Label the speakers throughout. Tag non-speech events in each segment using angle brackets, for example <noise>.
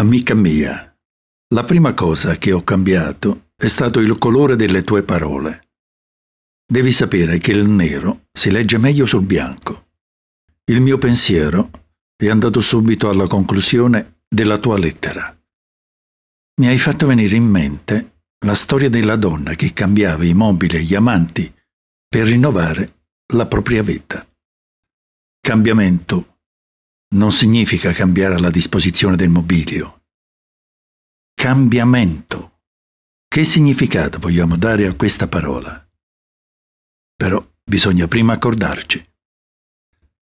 Speaker 1: Amica mia, la prima cosa che ho cambiato è stato il colore delle tue parole. Devi sapere che il nero si legge meglio sul bianco. Il mio pensiero è andato subito alla conclusione della tua lettera. Mi hai fatto venire in mente la storia della donna che cambiava i mobili e gli amanti per rinnovare la propria vita. Cambiamento non significa cambiare la disposizione del mobilio. Cambiamento. Che significato vogliamo dare a questa parola? Però bisogna prima accordarci.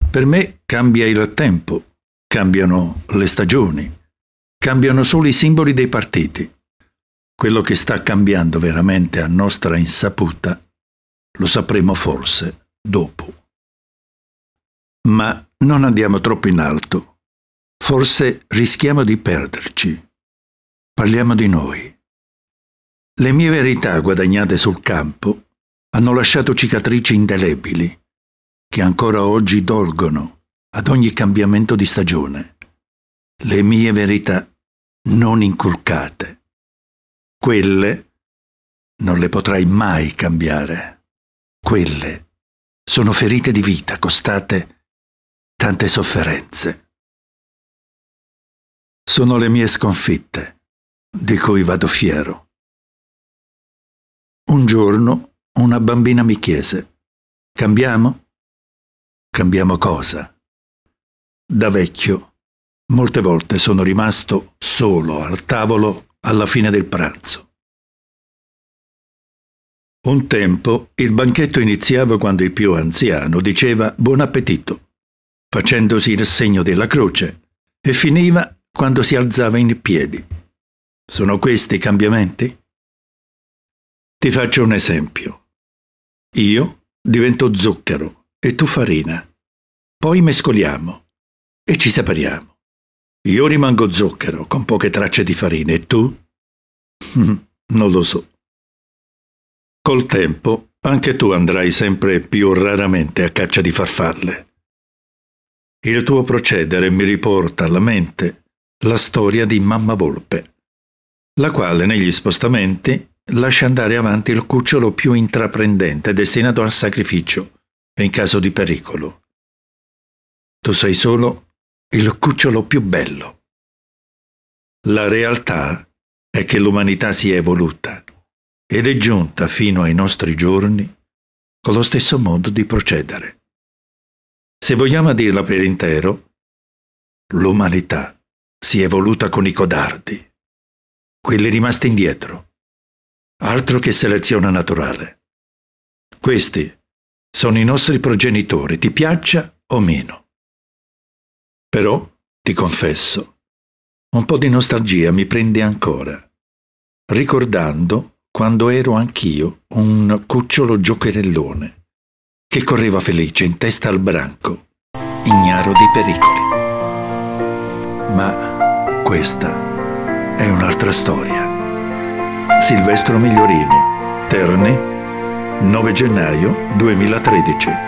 Speaker 1: Per me cambia il tempo, cambiano le stagioni, cambiano solo i simboli dei partiti. Quello che sta cambiando veramente a nostra insaputa lo sapremo forse dopo ma non andiamo troppo in alto. Forse rischiamo di perderci. Parliamo di noi. Le mie verità guadagnate sul campo hanno lasciato cicatrici indelebili, che ancora oggi dolgono ad ogni cambiamento di stagione. Le mie verità non inculcate. Quelle non le potrai mai cambiare. Quelle sono ferite di vita costate tante sofferenze. Sono le mie sconfitte, di cui vado fiero. Un giorno una bambina mi chiese, cambiamo? Cambiamo cosa? Da vecchio, molte volte sono rimasto solo al tavolo alla fine del pranzo. Un tempo il banchetto iniziava quando il più anziano diceva buon appetito facendosi il segno della croce, e finiva quando si alzava in piedi. Sono questi i cambiamenti? Ti faccio un esempio. Io divento zucchero e tu farina. Poi mescoliamo e ci separiamo. Io rimango zucchero con poche tracce di farina e tu? <laughs> non lo so. Col tempo anche tu andrai sempre più raramente a caccia di farfalle. Il tuo procedere mi riporta alla mente la storia di Mamma Volpe, la quale negli spostamenti lascia andare avanti il cucciolo più intraprendente destinato al sacrificio in caso di pericolo. Tu sei solo il cucciolo più bello. La realtà è che l'umanità si è evoluta ed è giunta fino ai nostri giorni con lo stesso modo di procedere. Se vogliamo dirla per intero, l'umanità si è evoluta con i codardi, quelli rimasti indietro. Altro che selezione naturale. Questi sono i nostri progenitori, ti piaccia o meno. Però, ti confesso, un po' di nostalgia mi prende ancora, ricordando quando ero anch'io un cucciolo giocherellone che correva felice in testa al branco, ignaro dei pericoli. Ma questa è un'altra storia. Silvestro Migliorini, Terni, 9 gennaio 2013.